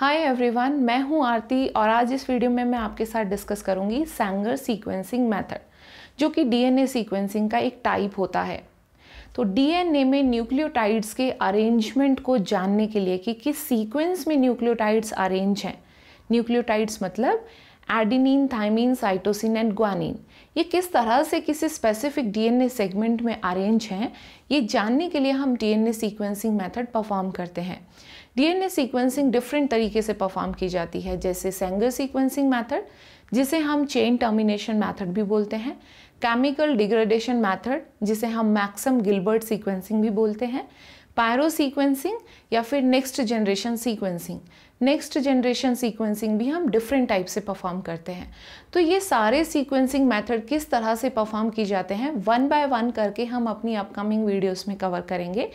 hi everyone मैं हूं आरती और आज इस वीडियो में मैं आपके साथ डिस्कस करूंगी सैंगर सीक्वेंसिंग मेथड जो कि डीएनए सीक्वेंसिंग का एक टाइप होता है तो डीएनए में न्यूक्लियोटाइड्स के अरेंजमेंट को जानने के लिए कि किस सीक्वेंस में न्यूक्लियोटाइड्स अरेंज हैं न्यूक्लियोटाइड्स मतलब adenine thymine cytosine and guanine ये किस तरह से किसी स्पेसिफिक डीएनए सेगमेंट में अरेंज हैं ये जानने के लिए हम डीएनए सीक्वेंसिंग मेथड परफॉर्म करते हैं डीएनए सीक्वेंसिंग डिफरेंट तरीके से परफॉर्म की जाती है जैसे सेंगर सीक्वेंसिंग मेथड जिसे हम चेन टर्मिनेशन मेथड भी बोलते हैं केमिकल डिग्रेडेशन मेथड जिसे हम मैक्सम गिलबर्ट सीक्वेंसिंग भी बोलते हैं पायरो सीक्वेंसिंग या फिर next generation sequencing next generation sequencing भी हम डिफरेंट टाइप से परफॉर्म करते हैं तो ये सारे सीक्वेंसिंग मेथड किस तरह से परफॉर्म किए जाते हैं वन बाय वन करके हम अपनी अपकमिंग वीडियोस में कवर करेंगे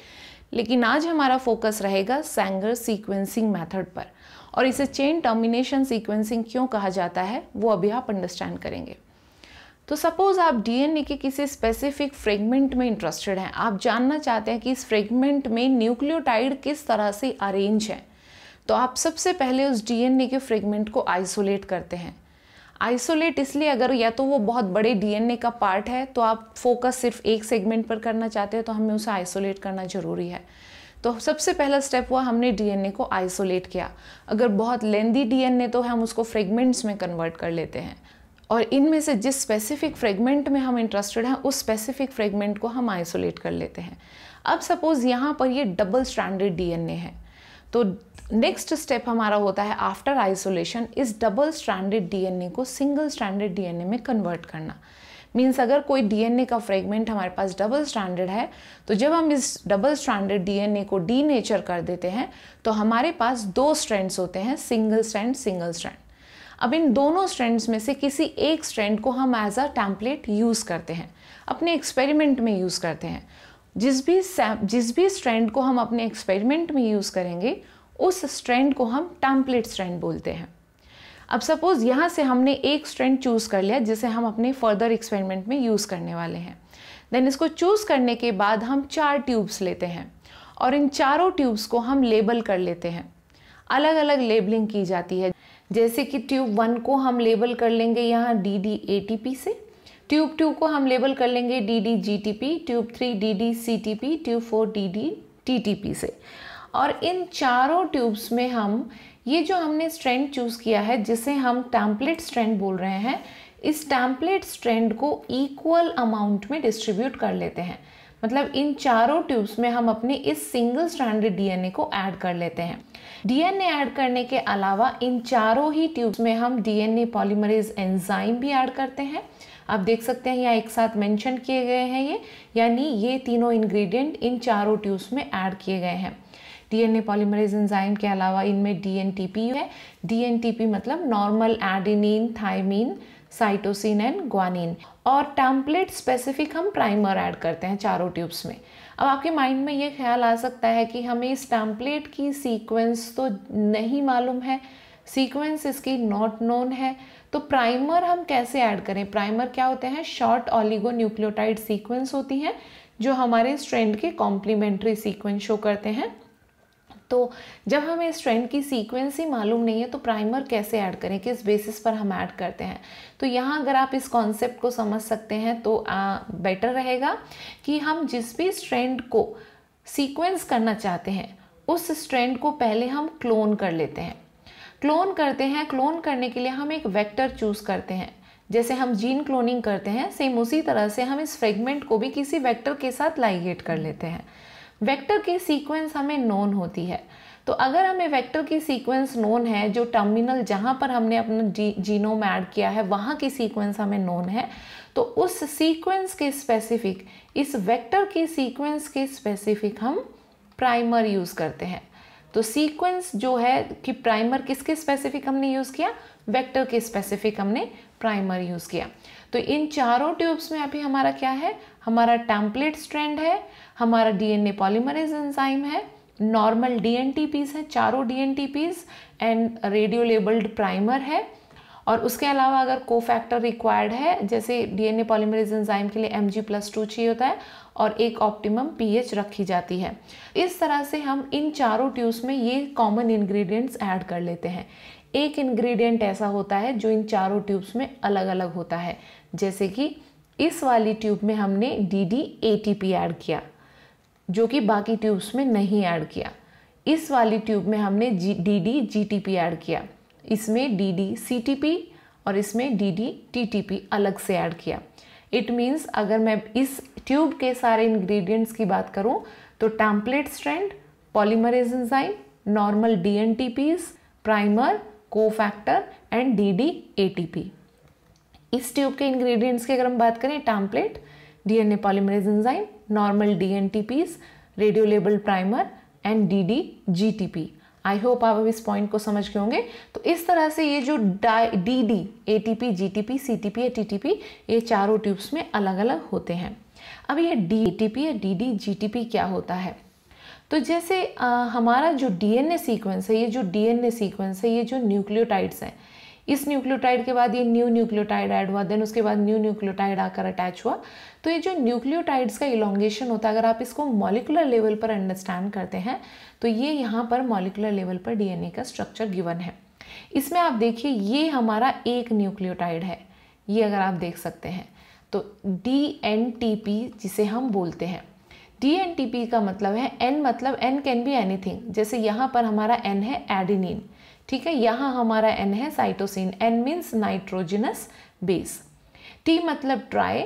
लेकिन आज हमारा फोकस रहेगा सैंगर सीक्वेंसिंग मेथड पर और इसे चेन टर्मिनेशन सीक्वेंसिंग क्यों कहा जाता है वो अभी आप अंडरस्टैंड करेंगे तो सपोज़ आप डीएनए के किसी स्पेसिफिक फ्रेगमेंट में इंटरेस्टेड हैं आप जानना चाहते हैं कि इस फ्रेगमेंट में न्यूक्लियोटाइड किस तरह से अरेंज है तो आप सबसे पहले उस डीएनए के फ्रेगमेंट को आइसोलेट करते हैं आइसोलेट इसलिए अगर या तो वो बहुत बड़े डीएनए का पार्ट है तो आप फोकस सिर्फ एक सेगमेंट पर करना चाहते हैं तो हमें उसे आइसोलेट करना ज़रूरी है तो सबसे पहला स्टेप हुआ हमने डीएनए को आइसोलेट किया अगर बहुत लेंदी डीएनए तो हम उसको फ्रेगमेंट्स में कन्वर्ट कर लेते हैं और इनमें से जिस स्पेसिफिक फ्रेगमेंट में हम इंटरेस्टेड हैं उस स्पेसिफिक फ्रेगमेंट को हम आइसोलेट कर लेते हैं अब सपोज़ यहाँ पर ये डबल स्टैंडर्ड डीएनए है तो नेक्स्ट स्टेप हमारा होता है आफ्टर आइसोलेशन इस डबल स्टैंडर्ड डीएनए को सिंगल स्टैंडर्ड डीएनए में कन्वर्ट करना मीन्स अगर कोई डीएनए का फ्रेगमेंट हमारे पास डबल स्टैंडर्ड है तो जब हम इस डबल स्टैंडर्ड डीएनए को डी नेचर कर देते हैं तो हमारे पास दो स्ट्रैंड्स होते हैं सिंगल स्ट्रेंड सिंगल स्ट्रेंड अब इन दोनों स्ट्रैंड्स में से किसी एक स्ट्रैंड को हम एज अ टैम्पलेट यूज़ करते हैं अपने एक्सपेरिमेंट में यूज़ करते हैं जिस भी जिस भी स्ट्रैंड को हम अपने एक्सपेरिमेंट में यूज़ करेंगे उस स्ट्रैंड को हम टैम्पलेट स्ट्रैंड बोलते हैं अब सपोज़ यहाँ से हमने एक स्ट्रैंड चूज़ कर लिया जिसे हम अपने फर्दर एक्सपेरिमेंट में यूज़ करने वाले हैं देन इसको चूज़ करने के बाद हम चार ट्यूब्स लेते हैं और इन चारों ट्यूब्स को हम लेबल कर लेते हैं अलग अलग लेबलिंग की जाती है जैसे कि ट्यूब वन को हम लेबल कर लेंगे यहाँ D D A T P से ट्यूब टू को हम लेबल कर लेंगे D D G T P tube three D D C T P tube four D D T T P से और इन चारों ट्यूब्स में हम ये जो हमने स्ट्रेंड चूज़ किया है जिसे हम टैम्पलेट स्ट्रेंड बोल रहे हैं इस टैम्पलेट स्ट्रेंड को इक्वल अमाउंट में डिस्ट्रीब्यूट कर लेते हैं मतलब इन चारों ट्यूब्स में हम अपने इस सिंगल स्ट्रैंडेड डीएनए को ऐड कर लेते हैं डीएनए ऐड करने के अलावा इन चारों ही ट्यूब्स में हम डीएनए पॉलीमरेज एंजाइम भी ऐड करते हैं आप देख सकते हैं यहाँ एक साथ मेंशन किए गए हैं ये यानी ये तीनों इंग्रेडिएंट इन चारों ट्यूब्स में ऐड किए गए हैं डीएनए पॉलीमरेज एंजाइम के अलावा इनमें डीएनटीपी है डीएनटीपी मतलब normal adenine thymine cytosine and guanine और टैम्पलेट स्पेसिफिक हम प्राइमर ऐड करते हैं चारों ट्यूब्स में अब आपके माइंड में ये ख्याल आ सकता है कि हमें इस टैम्पलेट की सीक्वेंस तो नहीं मालूम है सीक्वेंस इसकी नॉट नोन है तो प्राइमर हम कैसे ऐड करें प्राइमर क्या होते हैं शॉर्ट ऑलिगो न्यूक्लियोटाइड सीक्वेंस होती हैं जो हमारे स्ट्रेंड के कॉम्प्लीमेंट्री सीक्वेंस शो करते हैं तो जब हमें इस ट्रेंड की सीक्वेंस ही मालूम नहीं है तो प्राइमर कैसे ऐड करें किस बेसिस पर हम ऐड करते हैं तो यहाँ अगर आप इस कॉन्सेप्ट को समझ सकते हैं तो आ, बेटर रहेगा कि हम जिस भी स्ट्रेंड को सीक्वेंस करना चाहते हैं उस स्ट्रेंड को पहले हम क्लोन कर लेते हैं क्लोन करते हैं क्लोन करने के लिए हम एक वेक्टर चूज़ करते हैं जैसे हम जीन क्लोनिंग करते हैं सेम उसी तरह से हम इस फ्रेगमेंट को भी किसी वेक्टर के साथ लाइगेट कर लेते हैं वेक्टर की सीक्वेंस हमें नोन होती है तो अगर हमें वेक्टर की सीक्वेंस नोन है जो टर्मिनल जहाँ पर हमने अपना जी जीनोम ऐड किया है वहाँ की सीक्वेंस हमें नोन है तो उस सीक्वेंस के स्पेसिफिक इस वेक्टर की सीक्वेंस के स्पेसिफिक हम प्राइमर यूज़ करते हैं तो सीक्वेंस जो है कि प्राइमर किसके स्पेसिफिक हमने यूज़ किया वेक्टर के स्पेसिफिक हमने प्राइमर यूज़ किया तो इन चारों ट्यूब्स में अभी हमारा क्या है हमारा टैम्पलेट स्ट्रैंड है हमारा डीएनए पॉलीमरेज एंजाइम है नॉर्मल डीएनटीपीस है चारों DNTPs and radio labelled primer है और उसके अलावा अगर को फैक्टर रिक्वायर्ड है जैसे डीएनए पॉलीमरेज एंजाइम के लिए एम जी प्लस टू चाहिए होता है और एक ऑप्टिमम पीएच रखी जाती है इस तरह से हम इन चारों ट्यूब्स में ये कॉमन इंग्रेडिएंट्स ऐड कर लेते हैं एक इंग्रेडिएंट ऐसा होता है जो इन चारों ट्यूब्स में अलग अलग होता है जैसे कि इस वाली ट्यूब में हमने D D A T P add किया जो कि बाकी ट्यूब्स में नहीं ऐड किया इस वाली ट्यूब में हमने G D D G T P add किया इसमें D D C T P और इसमें D D T T P अलग से ऐड किया इट मीन्स अगर मैं इस ट्यूब के सारे इंग्रेडिएंट्स की बात करूं तो template strand polymerase enzyme normal D N T Ps primer cofactor and D D A T P इस ट्यूब के इंग्रेडिएंट्स की अगर हम बात करें template DNA polymerase enzyme normal DNTPs radio label primer and D P I hope आप अब इस पॉइंट को समझ गए होंगे तो इस तरह से ये जो D D A T P G T P C T P या टी टी पी ये चारों ट्यूब्स में अलग अलग होते हैं अब ये डी ए टी पी या D D G T P क्या होता है तो जैसे आ, हमारा जो डी एन ए सीक्वेंस है ये जो डी एन ए सीक्वेंस है ये जो न्यूक्लियोटाइड्स हैं इस न्यूक्लियोटाइड के बाद ये न्यू न्यूक्लियोटाइड ऐड हुआ देन उसके बाद न्यू न्यूक्लियोटाइड आकर अटैच हुआ तो ये जो न्यूक्लियोटाइड्स का इलोंगेशन होता है अगर आप इसको मॉलिकुलर लेवल पर अंडरस्टैंड करते हैं तो ये यहाँ पर मॉलिकुलर लेवल पर डीएनए का स्ट्रक्चर गिवन है इसमें आप देखिए ये हमारा एक न्यूक्लियोटाइड है ये अगर आप देख सकते हैं तो डी जिसे हम बोलते हैं डी का मतलब है एन मतलब एन कैन बी थिंग जैसे यहाँ पर हमारा एन है एडिनिन ठीक है यहाँ हमारा एन है cytosine N means nitrogenous base T मतलब ट्राई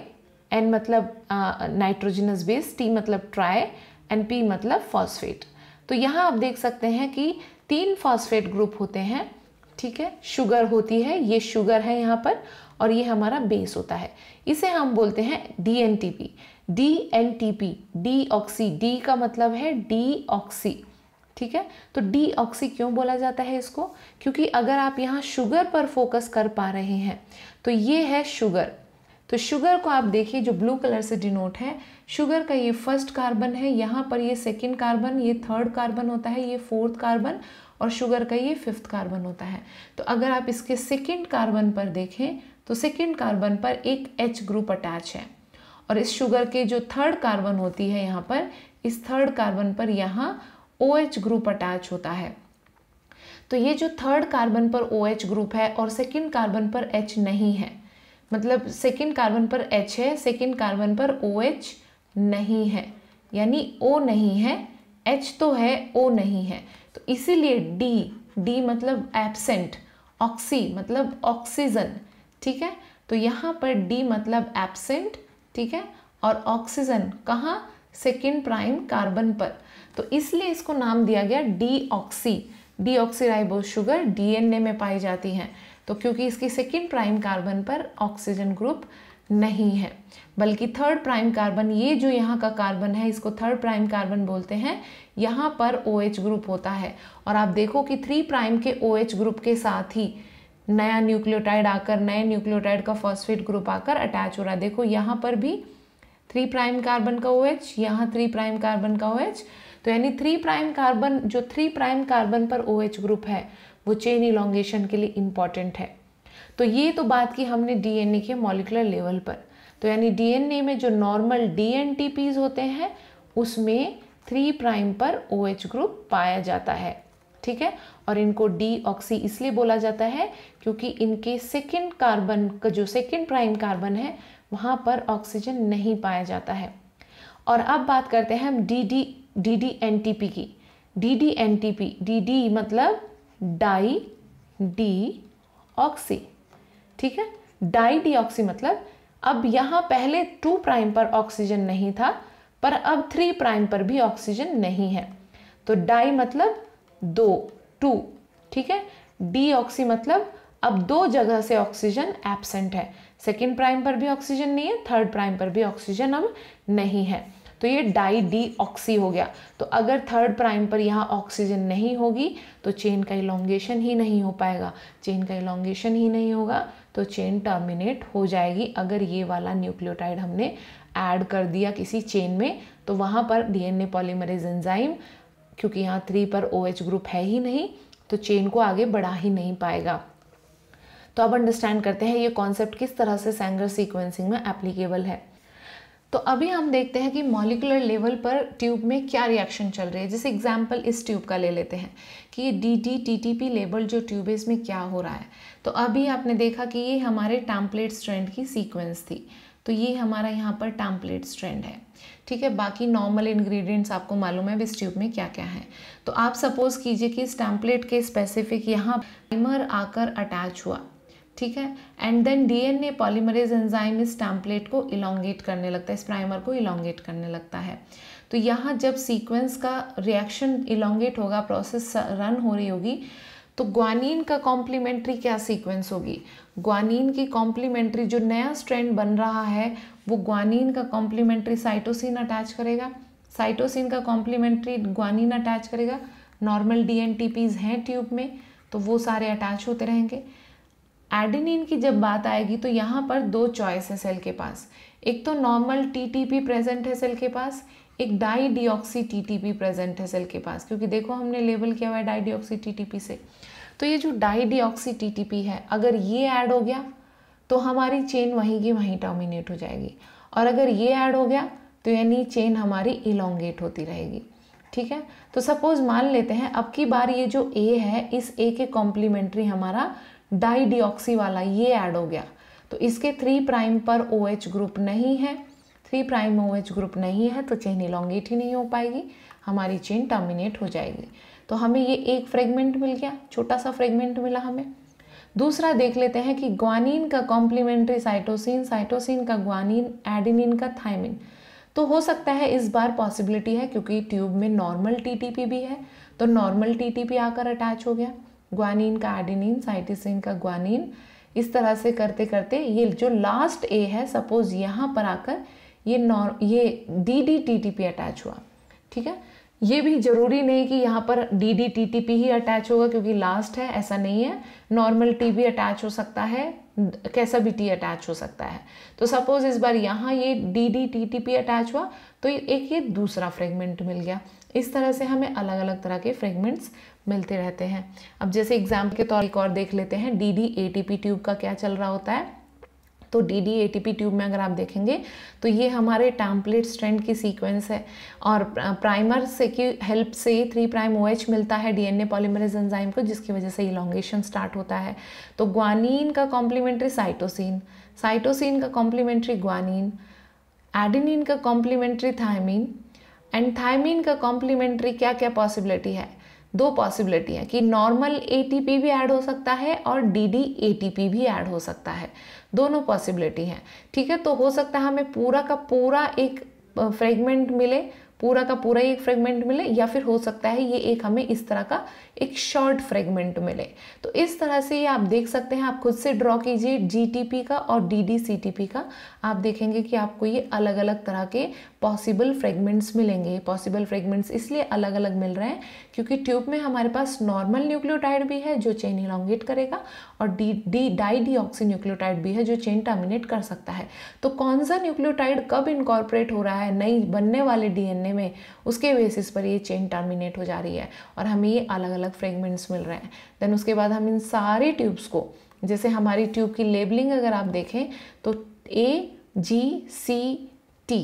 एन मतलब नाइट्रोजिनस बेस टी मतलब ट्राई एन पी मतलब फॉस्फेट तो यहाँ आप देख सकते हैं कि तीन फॉस्फेट ग्रुप होते हैं ठीक है शुगर होती है ये शुगर है यहाँ पर और ये हमारा बेस होता है इसे हम बोलते हैं D N T P D N T P deoxy D का मतलब है डी ऑक्सी ठीक है तो डी ऑक्सी क्यों बोला जाता है इसको क्योंकि अगर आप यहाँ शुगर पर फोकस कर पा रहे हैं तो ये है शुगर तो शुगर को आप देखिए जो ब्लू कलर से डिनोट है शुगर का ये फर्स्ट कार्बन है यहाँ पर ये सेकंड कार्बन ये थर्ड कार्बन होता है ये फोर्थ कार्बन और शुगर का ये फिफ्थ कार्बन होता है तो अगर आप इसके सेकंड कार्बन पर देखें तो सेकंड कार्बन पर एक एच ग्रुप अटैच है और इस शुगर के जो थर्ड कार्बन होती है यहाँ पर इस थर्ड कार्बन पर यहाँ ओ एच ग्रुप अटैच होता है तो ये जो थर्ड कार्बन पर ओ एच ग्रुप है और सेकेंड कार्बन पर एच नहीं है मतलब सेकेंड कार्बन पर एच है सेकेंड कार्बन पर ओ एच नहीं है यानी ओ नहीं है एच तो है ओ नहीं है तो इसीलिए डी डी मतलब एबसेंट ऑक्सी मतलब ऑक्सीजन ठीक है तो यहाँ पर डी मतलब एबसेंट ठीक है और ऑक्सीजन कहाँ सेकेंड प्राइम कार्बन पर तो इसलिए इसको नाम दिया गया deoxy deoxyribose sugar D में पाई जाती है तो क्योंकि इसकी सेकेंड प्राइम कार्बन पर ऑक्सीजन ग्रुप नहीं है बल्कि थर्ड प्राइम कार्बन ये जो यहाँ का कार्बन है इसको थर्ड प्राइम कार्बन बोलते हैं यहाँ पर ओ OH ग्रुप होता है और आप देखो कि थ्री प्राइम के ओ OH ग्रुप के साथ ही नया न्यूक्लियोटाइड आकर नए न्यूक्लियोटाइड का फॉस्फेट ग्रुप आकर अटैच हो रहा है देखो यहाँ पर भी थ्री प्राइम कार्बन का ओ OH, यहाँ थ्री प्राइम कार्बन का ओ OH, तो यानी थ्री प्राइम कार्बन जो थ्री प्राइम कार्बन पर ओ OH ग्रुप है वो चेन इलोंगेशन के लिए इम्पॉर्टेंट है तो ये तो बात की हमने डीएनए के मॉलिकुलर लेवल पर तो यानी डीएनए में जो नॉर्मल डीएनटीपीज होते हैं उसमें थ्री प्राइम पर ओ OH ग्रुप पाया जाता है ठीक है और इनको डी ऑक्सी इसलिए बोला जाता है क्योंकि इनके सेकेंड कार्बन का जो सेकेंड प्राइम कार्बन है वहाँ पर ऑक्सीजन नहीं पाया जाता है और अब बात करते हैं हम D D D D N T P की D D N T P D D मतलब डाई डी ऑक्सी ठीक है डाई डी ऑक्सी मतलब अब यहाँ पहले टू प्राइम पर ऑक्सीजन नहीं था पर अब थ्री प्राइम पर भी ऑक्सीजन नहीं है तो डाई मतलब दो टू ठीक है डी ऑक्सी मतलब अब दो जगह से ऑक्सीजन एबसेंट है सेकेंड प्राइम पर भी ऑक्सीजन नहीं है थर्ड प्राइम पर भी ऑक्सीजन अब नहीं है तो ये डाई डी ऑक्सी हो गया तो अगर थर्ड प्राइम पर यहाँ ऑक्सीजन नहीं होगी तो चेन का इलोंगेशन ही नहीं हो पाएगा चेन का इलोंगेशन ही नहीं होगा तो चेन टर्मिनेट हो जाएगी अगर ये वाला न्यूक्लियोटाइड हमने ऐड कर दिया किसी चेन में तो वहाँ पर डीएनए पॉलीमरेज एंजाइम क्योंकि यहाँ थ्री पर ओ OH ग्रुप है ही नहीं तो चेन को आगे बढ़ा ही नहीं पाएगा तो अब अंडरस्टैंड करते हैं ये कॉन्सेप्ट किस तरह से सेंगर सीक्वेंसिंग में एप्लीकेबल है तो अभी हम देखते हैं कि मॉलिकुलर लेवल पर ट्यूब में क्या रिएक्शन चल रही है जैसे एग्जाम्पल इस ट्यूब का ले लेते हैं कि D T T T P level जो ट्यूब है इसमें क्या हो रहा है तो अभी आपने देखा कि ये हमारे टैम्पलेट स्ट्रेंड की सीक्वेंस थी तो ये हमारा यहाँ पर टैम्पलेट स्ट्रेंड है ठीक है बाकी नॉर्मल इंग्रेडिएंट्स आपको मालूम है इस ट्यूब में क्या क्या है तो आप सपोज़ कीजिए कि इस टैम्पलेट के स्पेसिफिक यहाँ प्राइमर आकर अटैच हुआ ठीक है and then DNA polymerase enzyme इस टैम्पलेट को इलोंगेट करने लगता है इस प्राइमर को इलोंगेट करने लगता है तो यहाँ जब सीक्वेंस का रिएक्शन इलोंगेट होगा प्रोसेस रन हो रही होगी तो ग्वानीन का कॉम्प्लीमेंट्री क्या सीक्वेंस होगी ग्वानीन की कॉम्प्लीमेंट्री जो नया स्ट्रैंड बन रहा है वो ग्वानीन का कॉम्प्लीमेंट्री साइटोसिन अटैच करेगा साइटोसिन का कॉम्प्लीमेंट्री ग्वानीन अटैच करेगा नॉर्मल डी हैं ट्यूब में तो वो सारे अटैच होते रहेंगे एडिनिन की जब बात आएगी तो यहाँ पर दो चॉइस है सेल के पास एक तो नॉर्मल टीटीपी प्रेजेंट है सेल के पास एक डाई डीऑक्सी टीटीपी प्रेजेंट है सेल के पास क्योंकि देखो हमने लेबल किया हुआ है डाई डीऑक्सी टीटीपी से तो ये जो डाई डीऑक्सी टीटीपी है अगर ये ऐड हो गया तो हमारी चेन वहीं की वहीं टर्मिनेट हो जाएगी और अगर ये ऐड हो गया तो यानी चेन हमारी इलोंगेट होती रहेगी ठीक है तो सपोज मान लेते हैं अब की बार ये जो ए है इस ए के कॉम्प्लीमेंट्री हमारा डाईडीऑक्सी वाला ये ऐड हो गया तो इसके थ्री प्राइम पर ओ OH ग्रुप नहीं है three prime O OH group नहीं है तो चेन इलांगेट ही नहीं हो पाएगी हमारी चेन टर्मिनेट हो जाएगी तो हमें ये एक फ्रेगमेंट मिल गया छोटा सा फ्रेगमेंट मिला हमें दूसरा देख लेते हैं कि ग्वानीन का कॉम्प्लीमेंट्री साइटोसिन साइटोसिन का ग्वानीन एडिनिन का थाइमिन तो हो सकता है इस बार पॉसिबिलिटी है क्योंकि ट्यूब में नॉर्मल टीटीपी भी है तो नॉर्मल टीटीपी आकर अटैच हो गया ग्वानीन का आर्डिनिन साइटिसिन का ग्वानीन इस तरह से करते करते ये जो लास्ट ए है सपोज यहाँ पर आकर ये नॉर ये D D T T P attach हुआ ठीक है ये भी जरूरी नहीं कि यहाँ पर D D T T P ही अटैच होगा क्योंकि लास्ट है ऐसा नहीं है नॉर्मल टी भी अटैच हो सकता है कैसा भी टी अटैच हो सकता है तो सपोज इस बार यहाँ ये D D T T P attach हुआ तो एक ये दूसरा फ्रेगमेंट मिल गया इस तरह से हमें अलग अलग तरह के फ्रेगमेंट्स मिलते रहते हैं अब जैसे एग्जाम्पल के तौर एक और देख लेते हैं D D A T P tube का क्या चल रहा होता है तो D D A T P tube में अगर आप देखेंगे तो ये हमारे टैम्पलेट स्ट्रेंड की सीक्वेंस है और प्राइमर से की हेल्प से थ्री प्राइम ओ एच मिलता है D N A polymerase enzyme को जिसकी वजह से इलांगेशन स्टार्ट होता है तो ग्वानीन का कॉम्प्लीमेंट्री साइटोसिन साइटोसिन का कॉम्प्लीमेंट्री ग्वानीन एडिनिन का कॉम्प्लीमेंट्री थायमिन एंड थायमिन का कॉम्प्लीमेंट्री क्या क्या पॉसिबिलिटी है दो पॉसिबिलिटी है कि नॉर्मल एटीपी भी ऐड हो सकता है और डीडी एटीपी भी ऐड हो सकता है दोनों पॉसिबिलिटी हैं ठीक है तो हो सकता है हमें पूरा का पूरा एक फ्रेगमेंट मिले पूरा का पूरा ही एक फ्रेगमेंट मिले या फिर हो सकता है ये एक हमें इस तरह का एक शॉर्ट फ्रेगमेंट मिले तो इस तरह से ये आप देख सकते हैं आप खुद से ड्रॉ कीजिए जीटीपी का और डीडीसीटीपी का आप देखेंगे कि आपको ये अलग अलग तरह के पॉसिबल फ्रेगमेंट्स मिलेंगे पॉसिबल फ्रेगमेंट्स इसलिए अलग अलग मिल रहे हैं क्योंकि ट्यूब में हमारे पास नॉर्मल न्यूक्लियोटाइड भी है जो चेन इलांगेट करेगा और D D dideoxy nucleotide भी है जो चेन टर्मिनेट कर सकता है तो कौन सा न्यूक्लियोटाइड कब इनकॉर्पोरेट हो रहा है नई बनने वाले डीएनए में उसके बेसिस पर ये चेन टर्मिनेट हो जा रही है और हमें ये अलग अलग फ्रेगमेंट्स मिल रहे हैं देन उसके बाद हम इन सारे ट्यूब्स को जैसे हमारी ट्यूब की लेबलिंग अगर आप देखें तो ए जी सी टी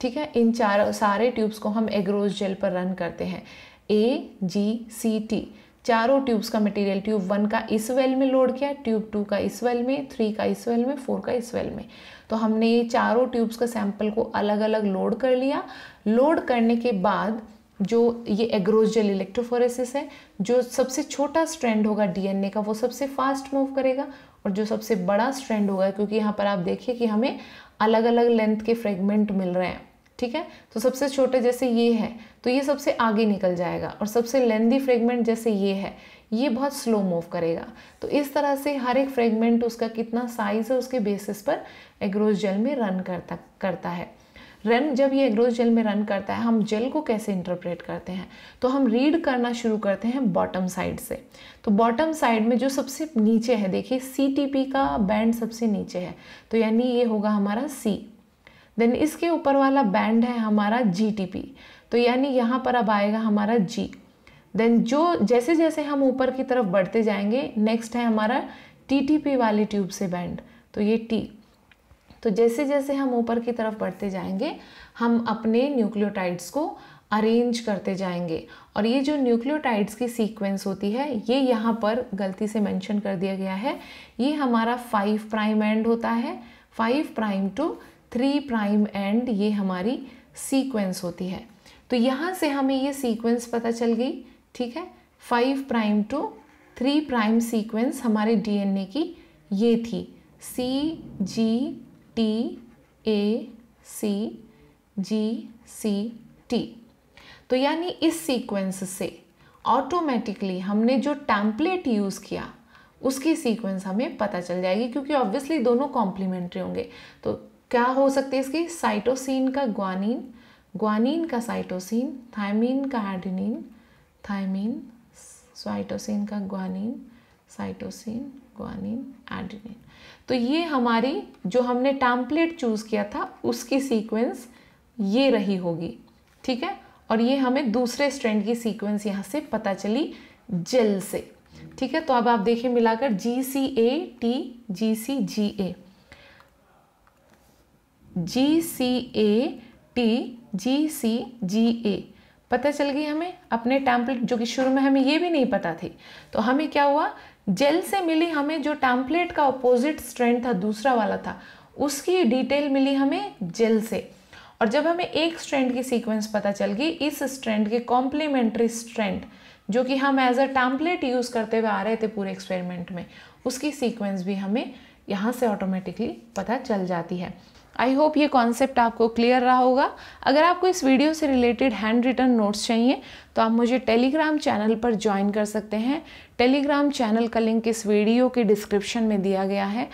ठीक है इन चारों सारे ट्यूब्स को हम एग्रोज जेल पर रन करते हैं ए जी सी टी चारों ट्यूब्स का मटेरियल ट्यूब वन का इस वेल में लोड किया ट्यूब टू का इस वेल में थ्री का इस वेल में फोर का इस वेल में तो हमने ये चारों ट्यूब्स का सैंपल को अलग अलग लोड कर लिया लोड करने के बाद जो ये जेल इलेक्ट्रोफोरेसिस है जो सबसे छोटा स्ट्रैंड होगा डीएनए का वो सबसे फास्ट मूव करेगा और जो सबसे बड़ा स्ट्रैंड होगा क्योंकि यहाँ पर आप देखिए कि हमें अलग अलग लेंथ के फ्रेगमेंट मिल रहे हैं ठीक है तो सबसे छोटे जैसे ये है तो ये सबसे आगे निकल जाएगा और सबसे लेंदी फ्रेगमेंट जैसे ये है ये बहुत स्लो मूव करेगा तो इस तरह से हर एक फ्रेगमेंट उसका कितना साइज़ है उसके बेसिस पर एग्रोज जेल में रन करता करता है रन जब ये एग्रोज जेल में रन करता है हम जेल को कैसे इंटरप्रेट करते हैं तो हम रीड करना शुरू करते हैं बॉटम साइड से तो बॉटम साइड में जो सबसे नीचे है देखिए सी का बैंड सबसे नीचे है तो यानी ये होगा हमारा सी देन इसके ऊपर वाला बैंड है हमारा जी तो यानी यहाँ पर अब आएगा हमारा जी देन जो जैसे जैसे हम ऊपर की तरफ बढ़ते जाएंगे नेक्स्ट है हमारा टी वाली ट्यूब से बैंड तो ये टी तो जैसे जैसे हम ऊपर की तरफ बढ़ते जाएंगे हम अपने न्यूक्लियोटाइड्स को अरेंज करते जाएंगे और ये जो न्यूक्लियोटाइड्स की सीक्वेंस होती है ये यहाँ पर गलती से मेंशन कर दिया गया है ये हमारा फाइव प्राइम एंड होता है five prime to three prime end ये हमारी सीक्वेंस होती है तो यहाँ से हमें ये सीक्वेंस पता चल गई ठीक है five prime to three prime sequence हमारे डीएनए की ये थी सी G T A C ji C T तो यानी इस सीक्वेंस से ऑटोमेटिकली हमने जो टैम्पलेट यूज़ किया उसकी सीक्वेंस हमें पता चल जाएगी क्योंकि ऑब्वियसली दोनों कॉम्प्लीमेंट्री होंगे तो क्या हो सकती है इसकी साइटोसिन का ग्वानिन ग्वानिन का साइटोसिन थायमीन का एडिनिन थायमीन साइटोसिन का ग्वानिन साइटोसिन ग्वानिन एडिनिन तो ये हमारी जो हमने टैम्पलेट चूज़ किया था उसकी सीक्वेंस ये रही होगी ठीक है और ये हमें दूसरे स्ट्रैंड की सीक्वेंस यहाँ से पता चली जेल से ठीक है तो अब आप देखें मिलाकर जी सी A T G C ji A G C A T G सी जी ए पता चल गई हमें अपने टैम्पलेट जो कि शुरू में हमें ये भी नहीं पता थी तो हमें क्या हुआ जेल से मिली हमें जो टैम्पलेट का अपोजिट स्ट्रेंड था दूसरा वाला था उसकी डिटेल मिली हमें जेल से और जब हमें एक स्ट्रेंड की सीक्वेंस पता चल गई इस स्ट्रेंड के कॉम्प्लीमेंट्री स्ट्रेंड जो कि हम एज अ टैम्पलेट यूज़ करते हुए आ रहे थे पूरे एक्सपेरिमेंट में उसकी सीक्वेंस भी हमें यहाँ से ऑटोमेटिकली पता चल जाती है आई होप ये कॉन्सेप्ट आपको क्लियर रहा होगा अगर आपको इस वीडियो से रिलेटेड हैंड रिटर्न नोट्स चाहिए तो आप मुझे टेलीग्राम चैनल पर ज्वाइन कर सकते हैं टेलीग्राम चैनल का लिंक इस वीडियो के डिस्क्रिप्शन में दिया गया है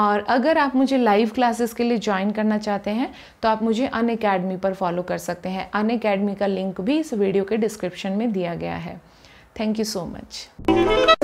और अगर आप मुझे लाइव क्लासेस के लिए ज्वाइन करना चाहते हैं तो आप मुझे अन अकेडमी पर फॉलो कर सकते हैं अन अकेडमी का लिंक भी इस वीडियो के डिस्क्रिप्शन में दिया गया है थैंक यू सो मच